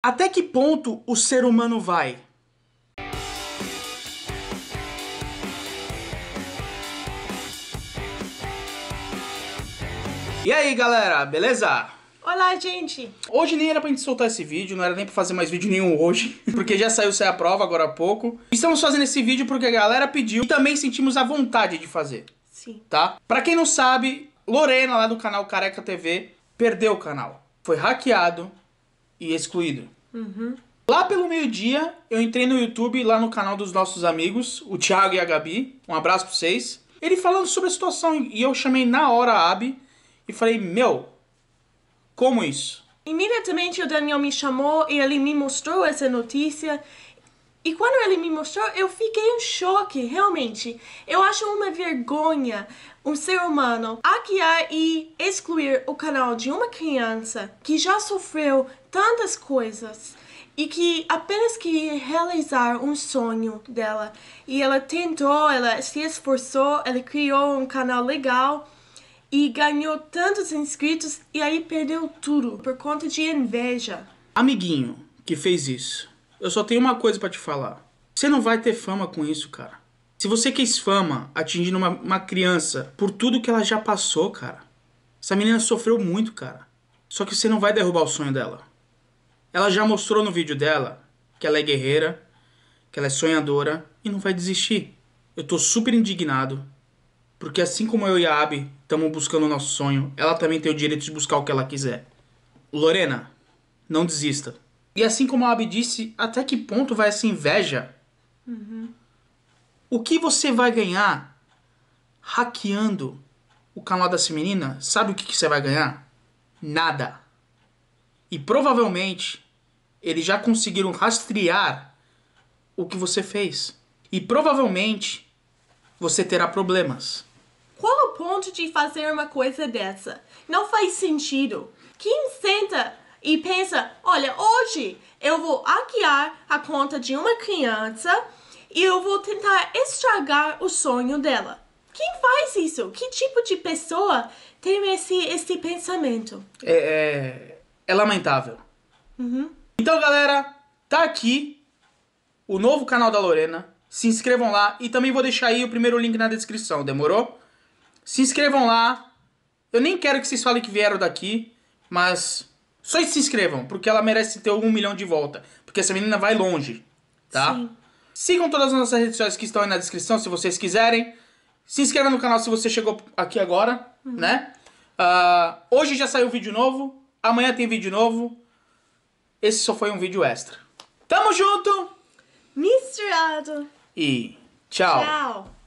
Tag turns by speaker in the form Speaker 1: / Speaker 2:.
Speaker 1: Até que ponto o ser humano vai? E aí galera, beleza?
Speaker 2: Olá, gente!
Speaker 1: Hoje nem era pra gente soltar esse vídeo, não era nem pra fazer mais vídeo nenhum hoje, porque já saiu sem a prova agora há pouco. Estamos fazendo esse vídeo porque a galera pediu e também sentimos a vontade de fazer. Sim. Tá? Pra quem não sabe, Lorena, lá do canal Careca TV, perdeu o canal. Foi hackeado, e excluído. Uhum. Lá pelo meio-dia, eu entrei no YouTube, lá no canal dos nossos amigos, o Thiago e a Gabi. Um abraço pra vocês. Ele falando sobre a situação e eu chamei na hora a Abi e falei: Meu, como isso?
Speaker 2: Imediatamente o Daniel me chamou e ele me mostrou essa notícia e quando ele me mostrou, eu fiquei em choque, realmente. Eu acho uma vergonha um ser humano hackear e excluir o canal de uma criança que já sofreu tantas coisas e que apenas queria realizar um sonho dela. E ela tentou, ela se esforçou, ela criou um canal legal e ganhou tantos inscritos e aí perdeu tudo por conta de inveja.
Speaker 1: Amiguinho que fez isso eu só tenho uma coisa para te falar. Você não vai ter fama com isso, cara. Se você quis fama atingindo uma, uma, criança por tudo que ela já passou, cara. Essa menina sofreu muito, cara. Só que você não vai derrubar o sonho dela. Ela já mostrou no vídeo dela que ela é guerreira, que ela é sonhadora e não vai desistir. Eu tô super indignado. Porque assim como eu e a Abby estamos buscando o nosso sonho, ela também tem o direito de buscar o que ela quiser. Lorena, não desista. E assim como a Abby disse, até que ponto vai essa inveja? Uhum. O que você vai ganhar hackeando o canal dessa menina? Sabe o que, que você vai ganhar? Nada. E provavelmente eles já conseguiram rastrear o que você fez. E provavelmente você terá problemas.
Speaker 2: Qual o ponto de fazer uma coisa dessa? Não faz sentido. Quem senta e pensa: olha, hoje eu vou hackear a conta de uma criança e eu vou tentar estragar o sonho dela. Quem faz isso? Que tipo de pessoa tem esse, esse pensamento?
Speaker 1: É, é, é lamentável. Uhum. Então, galera, tá aqui o novo canal da Lorena. Se inscrevam lá e também vou deixar aí o primeiro link na descrição, demorou? Se inscrevam lá. Eu nem quero que vocês falem que vieram daqui, mas só se inscrevam, porque ela merece ter um milhão de volta. Porque essa menina vai longe, tá? Sim. Sigam todas as nossas redes sociais que estão aí na descrição, se vocês quiserem. Se inscreva no canal se você chegou aqui agora, uhum. né? Uh, hoje já saiu vídeo novo. Amanhã tem vídeo novo. Esse só foi um vídeo extra. Tamo junto!
Speaker 2: Misturado!
Speaker 1: E tchau!
Speaker 2: Tchau!